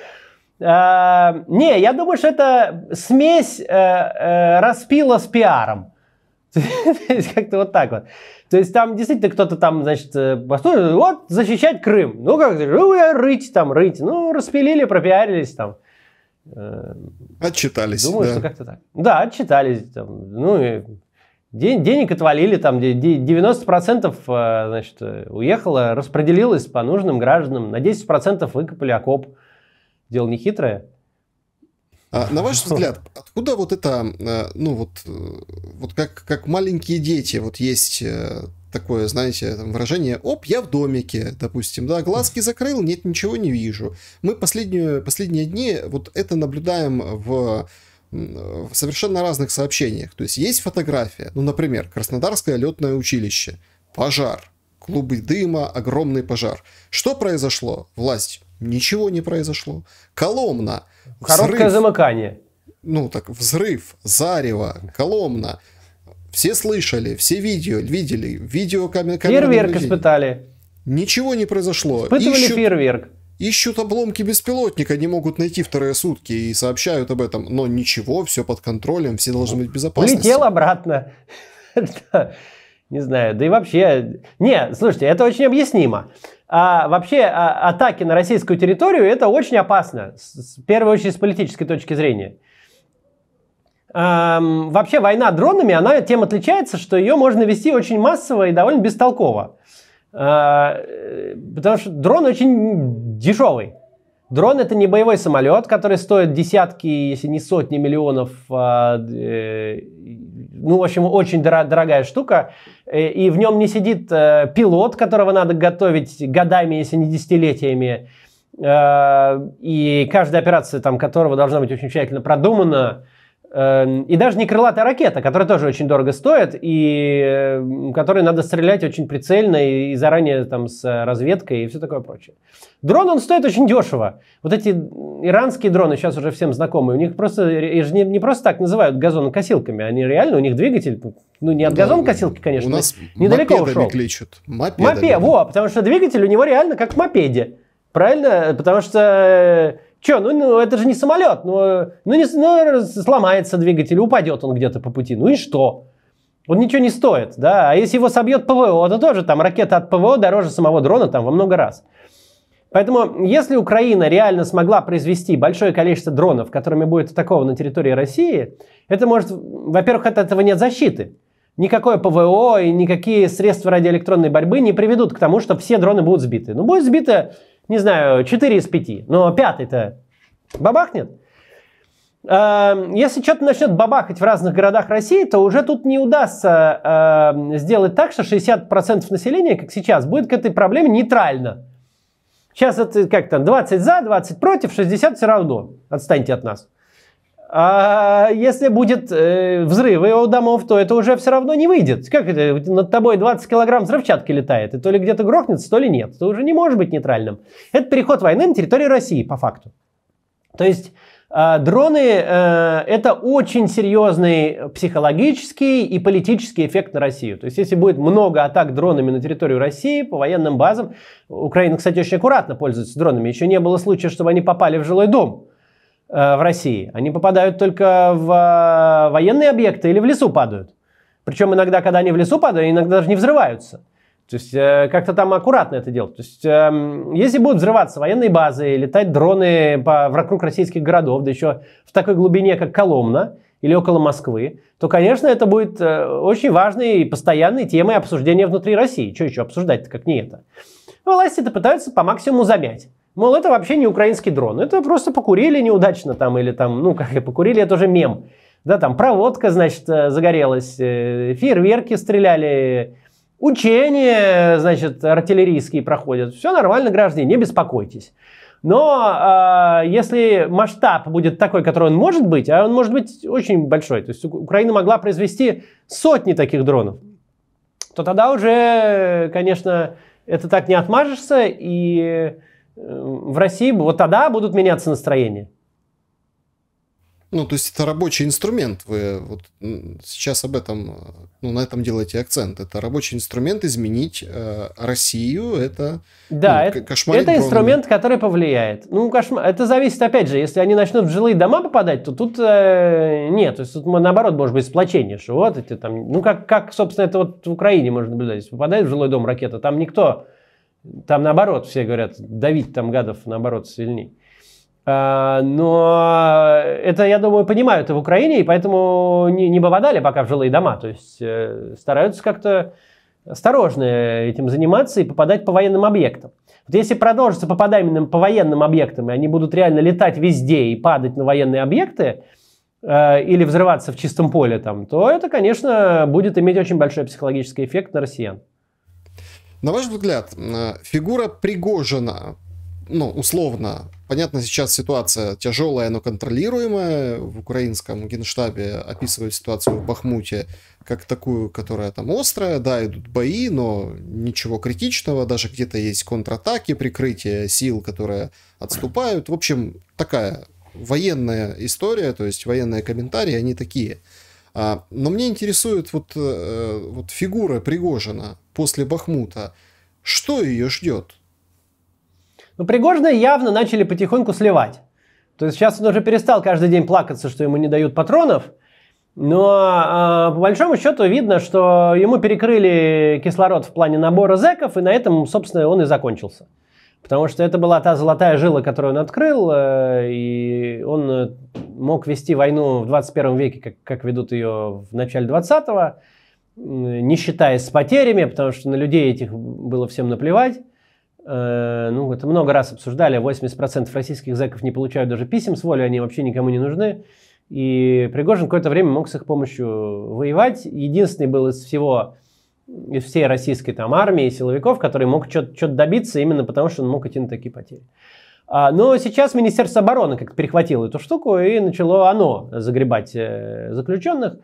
А, не, я думаю, что это смесь э, э, распила с пиаром. как-то вот так вот. То есть там действительно кто-то там, значит, э, построил, вот, защищать Крым. Ну, как, ну, я рыть там, рыть. Ну, распилили, пропиарились там. Э, отчитались. Думаю, да. что как-то так. Да, отчитались. Там, ну, и ден- денег отвалили, там 90% э, значит, уехало, распределилось по нужным гражданам, на 10% выкопали окоп. Дело нехитрое. хитрое. А на ваш взгляд, откуда вот это, э, ну вот, э, вот как, как маленькие дети, вот есть э, такое, знаете, там выражение «Оп, я в домике», допустим, да, глазки закрыл, нет, ничего не вижу. Мы последние последние дни вот это наблюдаем в в совершенно разных сообщениях. То есть есть фотография, ну, например, Краснодарское летное училище, пожар, клубы дыма, огромный пожар. Что произошло? Власть. Ничего не произошло. Коломна. Короткое взрыв, замыкание. Ну, так взрыв, зарево, коломна. Все слышали, все видео видели, видео камеры. Фейерверк видели. испытали. Ничего не произошло. Испытывали Ищут... фейерверк. Ищут обломки беспилотника, не могут найти вторые сутки и сообщают об этом. Но ничего, все под контролем, все должны быть безопасны. Улетел обратно. Не знаю, да и вообще... Не, слушайте, это очень объяснимо а, вообще а, атаки на российскую территорию это очень опасно, с, в первую очередь с политической точки зрения. Эм, вообще война дронами, она тем отличается, что ее можно вести очень массово и довольно бестолково. А, э, потому что дрон очень дешевый. Дрон это не боевой самолет, который стоит десятки, если не сотни миллионов. А, э, ну, в общем, очень дорогая штука. Э, и в нем не сидит э, пилот, которого надо готовить годами, если не десятилетиями. и каждая операция, там, которого должна быть очень тщательно продумана. Эм, и даже не крылатая ракета, которая тоже очень дорого стоит, и эм, которой надо стрелять очень прицельно и заранее там с э, разведкой и все такое прочее. Дрон, он стоит очень дешево. Вот эти иранские дроны сейчас уже всем знакомы. У них просто, их э, же не, не просто так называют газонокосилками, они реально, у них двигатель, ну не от да, газонокосилки, конечно, у нас недалеко ушел. кличут. Мопедами. Мопе, во, потому что двигатель у него реально как в мопеде. Правильно? Потому что э, Че, ну, ну это же не самолет, ну, ну, не, ну сломается двигатель, упадет он где-то по пути, ну и что? Он ничего не стоит, да, а если его собьет ПВО, то тоже там ракета от ПВО дороже самого дрона там во много раз. Поэтому, если Украина реально смогла произвести большое количество дронов, которыми будет атаковано территория России, это может, во-первых, от этого нет защиты. Никакое ПВО и никакие средства радиоэлектронной борьбы не приведут к тому, что все дроны будут сбиты. Ну, будет сбито не знаю, 4 из 5, но пятый-то бабахнет. Э, если что-то начнет бабахать в разных городах России, то уже тут не удастся э, сделать так, что 60% населения, как сейчас, будет к этой проблеме нейтрально. Сейчас это как то 20 за, 20 против, 60 все равно. Отстаньте от нас. А если будет э, взрывы у домов, то это уже все равно не выйдет. Как это? Над тобой 20 килограмм взрывчатки летает, и то ли где-то грохнется, то ли нет. Это уже не может быть нейтральным. Это переход войны на территорию России, по факту. То есть э, дроны э, – это очень серьезный психологический и политический эффект на Россию. То есть если будет много атак дронами на территорию России по военным базам, Украина, кстати, очень аккуратно пользуется дронами. Еще не было случая, чтобы они попали в жилой дом. Э, в России. Они попадают только в э, военные объекты или в лесу падают. Причем иногда, когда они в лесу падают, иногда даже не взрываются. То есть э, как-то там аккуратно это делать. То есть э, если будут взрываться военные базы, летать дроны по, вокруг российских городов, да еще в такой глубине, как Коломна или около Москвы, то, конечно, это будет э, очень важной и постоянной темой обсуждения внутри России. Что еще обсуждать-то, как не это? Власти это пытаются по максимуму замять. Мол, это вообще не украинский дрон, это просто покурили неудачно там, или там, ну, как и покурили, это уже мем. Да, там проводка, значит, э, загорелась, э, фейерверки стреляли, учения, значит, артиллерийские проходят. Все нормально, граждане, не беспокойтесь. Но э, если масштаб будет такой, который он может быть, а он может быть очень большой, то есть Украина могла произвести сотни таких дронов, то тогда уже, конечно, это так не отмажешься, и Э, в России, вот тогда будут меняться настроения. Ну, то есть это рабочий инструмент. Вы вот сейчас об этом, э, ну, на этом делаете акцент. Это рабочий инструмент изменить э, Россию. Это ну, да, ну, это, кошмар. Это инструмент, который повлияет. Ну, кошмар. Это зависит, опять же, если они начнут в жилые дома попадать, то тут э, нет. То есть тут наоборот может быть сплочение, что вот эти там, ну как как собственно это вот в Украине можно наблюдать. Если попадает в жилой дом ракета, там никто там наоборот, все говорят, давить там гадов наоборот сильней. А, но это, я думаю, понимают и в Украине, и поэтому не, не попадали пока в жилые дома. То есть э, стараются как-то осторожно этим заниматься и попадать по военным объектам. Вот если продолжится попадание по военным объектам, и они будут реально летать везде и падать на военные объекты, э, или взрываться в чистом поле там, то это, конечно, будет иметь очень большой психологический эффект на россиян. На ваш взгляд, э, фигура Пригожина, ну, условно, понятно, сейчас ситуация тяжелая, но контролируемая. В украинском генштабе описывают ситуацию в Бахмуте как такую, которая там острая. Да, идут бои, но ничего критичного. Даже где-то есть контратаки, прикрытие сил, которые отступают. В общем, такая военная история, то есть военные комментарии, они такие – а, но мне интересует вот, э, вот фигура Пригожина после Бахмута. Что ее ждет? Ну, Пригожина явно начали потихоньку сливать. То есть сейчас он уже перестал каждый день плакаться, что ему не дают патронов. Но э, по большому счету видно, что ему перекрыли кислород в плане набора зеков, и на этом, собственно, он и закончился. Потому что это была та золотая жила, которую он открыл, э, и он э, мог вести войну в 21 веке, как, как ведут ее в начале 20-го, не считаясь с потерями, потому что на людей этих было всем наплевать. Э, ну, это много раз обсуждали, 80% российских зэков не получают даже писем с воли, они вообще никому не нужны. И Пригожин какое-то время мог с их помощью воевать. Единственный был из всего из всей российской там армии силовиков, который мог что-то добиться именно потому, что он мог идти на такие потери. А, но сейчас Министерство обороны как-то перехватило эту штуку и начало оно загребать э, заключенных.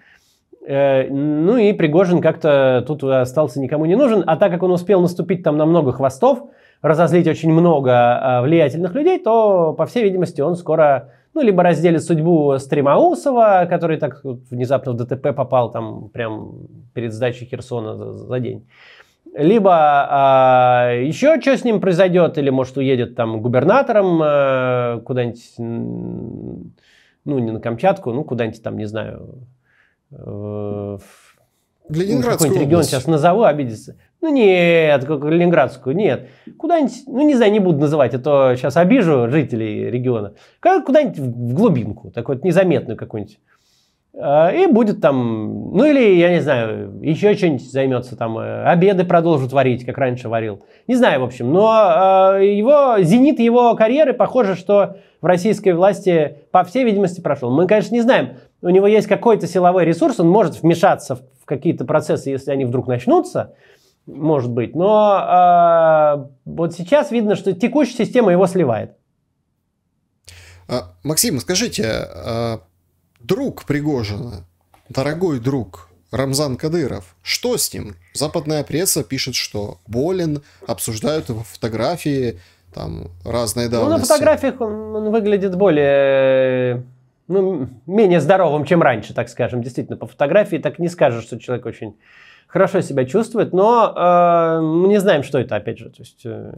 Э, ну и Пригожин как-то тут остался никому не нужен. А так как он успел наступить там на много хвостов, разозлить очень много а, влиятельных людей, то, по всей видимости, он скоро ну, либо разделит судьбу Стримаусова, который так внезапно в ДТП попал там прям перед сдачей Херсона за, за день. Либо а, еще что с ним произойдет, или может уедет там губернатором а, куда-нибудь, ну не на Камчатку, ну куда-нибудь там, не знаю, э, в Ленинградскую какой-нибудь регион сейчас назову, обидится. Ну нет, Ленинградскую, нет. Куда-нибудь, ну не знаю, не буду называть, а то сейчас обижу жителей региона. Куда-нибудь в глубинку, такой вот незаметную какую-нибудь. А, и будет там, ну или, я не знаю, еще что-нибудь займется, там, э, обеды продолжит варить, как раньше варил. Не знаю, в общем, но а, его, зенит его карьеры, похоже, что в российской власти, по всей видимости, прошел. Мы, конечно, не знаем, у него есть какой-то силовой ресурс, он может вмешаться в какие-то процессы, если они вдруг начнутся, может быть. Но э, вот сейчас видно, что текущая система его сливает. А, Максим, скажите, а, друг Пригожина, дорогой друг Рамзан Кадыров, что с ним? Западная пресса пишет, что болен, обсуждают его фотографии, там разные давности. Ну, на фотографиях он, он выглядит более ну, менее здоровым, чем раньше, так скажем. Действительно, по фотографии так не скажешь, что человек очень хорошо себя чувствует, но э, мы не знаем, что это, опять же. То есть, э,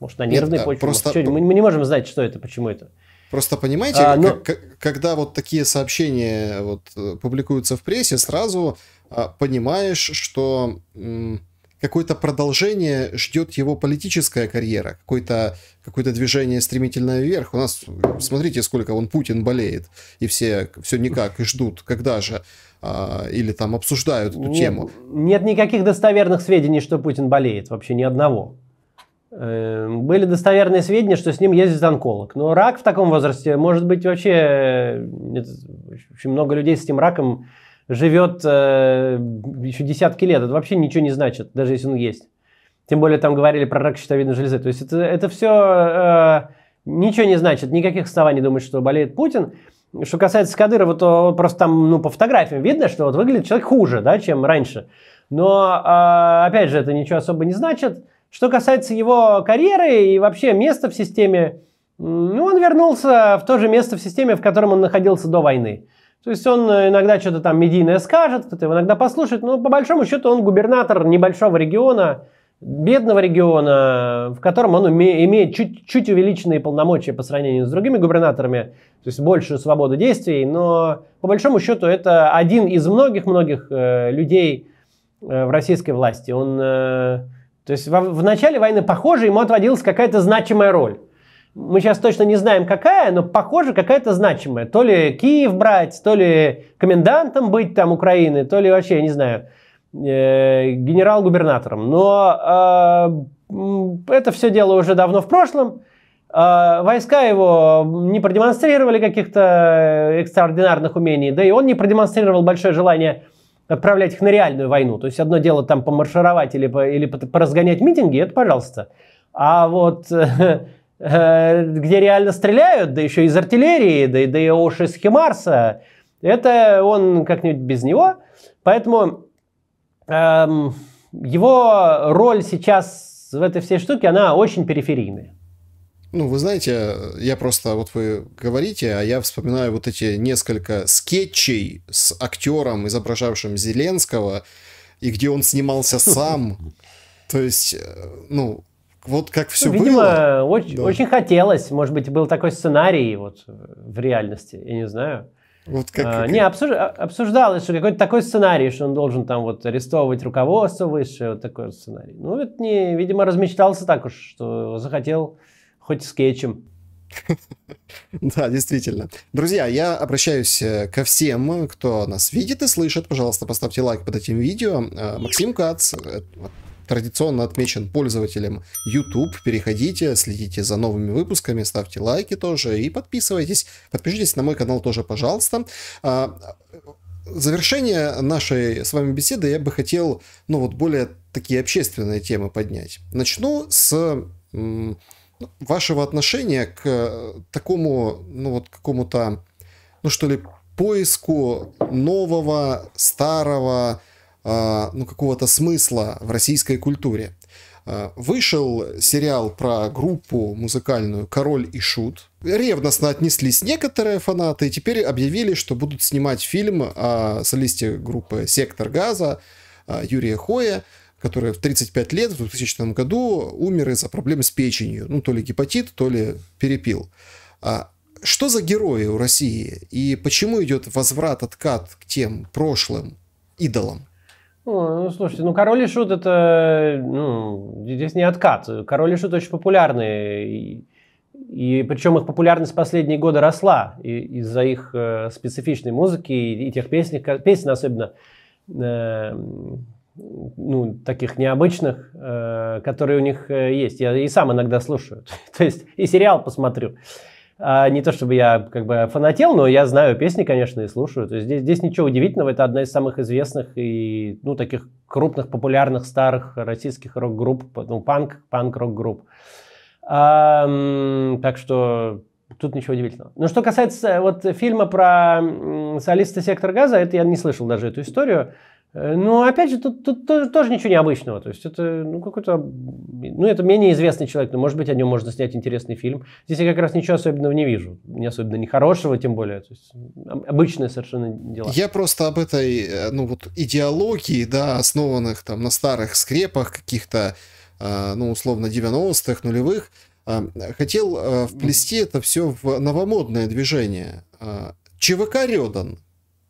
может, на нервной Нет, почве. Просто... Может, мы, мы не можем знать, что это, почему это. Просто понимаете, а, но... как, когда вот такие сообщения вот, э, публикуются в прессе, сразу а, понимаешь, что какое-то продолжение ждет его политическая карьера, какое-то какое движение стремительное вверх. У нас, смотрите, сколько он Путин болеет, и все все никак и ждут, когда же. А, или там обсуждают эту нет, тему. Нет никаких достоверных сведений, что Путин болеет, вообще ни одного. Эм, были достоверные сведения, что с ним ездит онколог. Но рак в таком возрасте, может быть, вообще... Э, очень много людей с этим раком живет э, еще десятки лет. Это вообще ничего не значит, даже если он есть. Тем более там говорили про рак щитовидной железы. То есть это, это все э, ничего не значит, никаких оснований думать, что болеет Путин. Что касается Кадырова, то э, просто там ну, по фотографиям видно, что вот выглядит человек хуже, да, чем раньше. Но, а, опять же, это ничего особо не значит. Что касается его карьеры и вообще места в системе, ну, он вернулся в то же место в системе, в котором он находился до войны. То есть он э, иногда что-то там медийное скажет, кто-то его иногда послушает, но по большому счету он губернатор небольшого региона, бедного региона, в котором он уме, имеет чуть, чуть увеличенные полномочия по сравнению с другими губернаторами, то есть большую свободу действий, но по большому счету это один из многих-многих э, людей э, в российской власти. Он, э, то есть во, в начале войны, похоже, ему отводилась какая-то значимая роль. Мы сейчас точно не знаем, какая, но, похоже, какая-то значимая. То ли Киев брать, то ли комендантом быть там Украины, то ли вообще, я не знаю, Э, генерал-губернатором. Но э, это все дело уже давно в прошлом. Э, войска его не продемонстрировали каких-то экстраординарных умений, да и он не продемонстрировал большое желание отправлять их на реальную войну. То есть одно дело там помаршировать или, или поразгонять митинги, это пожалуйста. А вот где реально стреляют, да еще из артиллерии, да, да и уж из Химарса, это он как-нибудь без него. Поэтому эм, его роль сейчас в этой всей штуке, она очень периферийная. Ну, вы знаете, я просто, вот вы говорите, а я вспоминаю вот эти несколько скетчей с актером, изображавшим Зеленского, и где он снимался сам. То есть, э, ну, вот как все ну, видимо, было. Очень, да. очень хотелось. Может быть, был такой сценарий вот в реальности, я не знаю. Вот как, а, как... Не, обсуж... А, обсуждалось, что какой-то такой сценарий, что он должен там вот арестовывать руководство высшее, вот такой сценарий. Ну, это не, видимо, размечтался так уж, что захотел хоть скетчем. Да, действительно. Друзья, я обращаюсь э, ко всем, кто нас видит и слышит. Пожалуйста, поставьте лайк под этим видео. Э, Максим Кац, э, традиционно отмечен пользователем YouTube. Переходите, следите за новыми выпусками, ставьте лайки тоже и подписывайтесь. Подпишитесь на мой канал тоже, пожалуйста а, завершение нашей с вами беседы я бы хотел, ну вот более такие общественные темы поднять. Начну с вашего отношения к такому, ну вот какому-то, ну что ли, поиску нового, старого, а, ну, какого-то смысла в российской культуре. А, вышел сериал про группу музыкальную «Король и Шут». Ревностно отнеслись некоторые фанаты и теперь объявили, что будут снимать фильм о а, солисте группы «Сектор газа» Юрия Хоя, который в 35 лет в 2000 году умер из-за проблем с печенью. Ну, то ли гепатит, то ли перепил. Что за герои у России? И почему идет возврат, откат к тем прошлым идолам? Ну, слушайте, ну король и шут это, ну, здесь не откат. Король и шут очень популярные. И, и причем их популярность последние годы росла из-за их э, специфичной музыки и, и тех песен, песен особенно, э, ну, таких необычных, э, которые у них э, есть. Я и сам иногда слушаю. То есть и сериал посмотрю. А, не то чтобы я как бы фанател, но я знаю песни, конечно, и слушаю. То есть здесь, здесь ничего удивительного, это одна из самых известных и, ну, таких крупных, популярных, старых российских рок-групп, ну, панк, панк-рок-групп. А, так что тут ничего удивительного. Но что касается э, вот фильма про солиста «Сектор газа», это я не слышал даже эту историю. Э, но ну, опять же, тут, тут тоже, тоже ничего необычного. То есть это ну, какой-то, ну это менее известный человек, но может быть о нем можно снять интересный фильм. Здесь я как раз ничего особенного не вижу, не особенно нехорошего, тем более. То есть ну, обычные совершенно дела. Я просто об этой, э, ну вот идеологии, да, основанных там на старых скрепах каких-то, э, ну условно 90-х, нулевых, хотел вплести это все в новомодное движение. ЧВК Редан,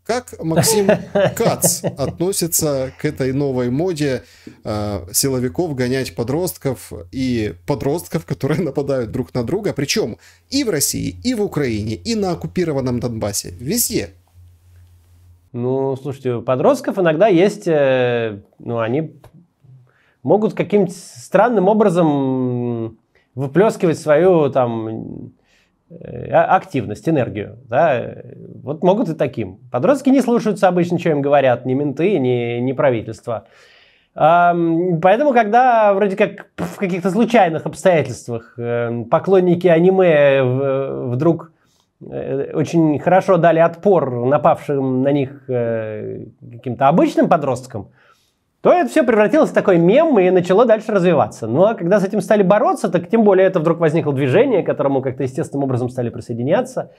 как Максим Кац относится к этой новой моде э, силовиков гонять подростков и подростков, которые нападают друг на друга, причем и в России, и в Украине, и на оккупированном Донбассе, везде? Ну, слушайте, у подростков иногда есть, э, ну, они могут каким-то странным образом выплескивать свою там Э, а, активность, энергию. Да? Э, вот могут и таким. Подростки не слушаются обычно, что им говорят, ни менты, ни, ни правительство. Поэтому, когда вроде как в каких-то случайных обстоятельствах эм, поклонники аниме вдруг э, очень хорошо дали отпор напавшим на них каким-то обычным подросткам, то это все превратилось в такой мем и начало дальше развиваться. Ну а когда с этим стали бороться, так тем более это вдруг возникло движение, к которому как-то естественным образом стали присоединяться.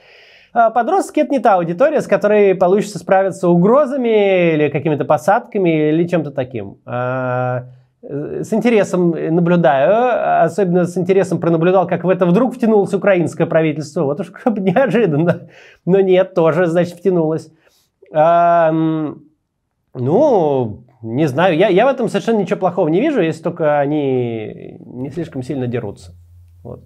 А подростки это не та аудитория, с которой получится справиться угрозами или какими-то посадками или чем-то таким. А, э, с интересом наблюдаю, особенно с интересом пронаблюдал, как в это вдруг втянулось украинское правительство. Вот уж как неожиданно. Но нет, тоже, значит, втянулось. А, ну, не знаю, я, я в этом совершенно ничего плохого не вижу, если только они не слишком сильно дерутся. Вот.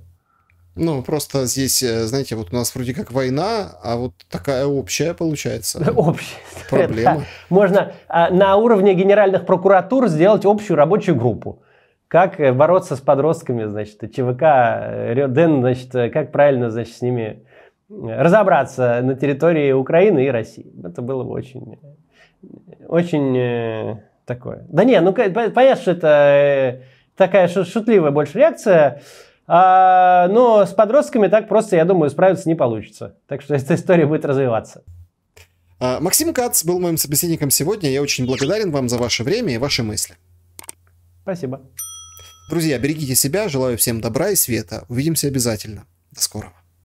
Ну, просто здесь, э, знаете, вот у нас вроде как война, а вот такая общая получается. Общая. Проблема. Можно а, на уровне генеральных прокуратур сделать общую рабочую группу. Как э, бороться с подростками, значит, ЧВК, э, Рёден, значит, как правильно, значит, с ними разобраться на территории Украины и России. Это было бы очень очень э, такое. Да не, ну понятно, что это э, такая шутливая больше реакция. А, но с подростками так просто, я думаю, справиться не получится. Так что эта история будет развиваться. А, Максим Кац был моим собеседником сегодня. Я очень благодарен вам за ваше время и ваши мысли. Спасибо. Друзья, берегите себя. Желаю всем добра и света. Увидимся обязательно. До скорого.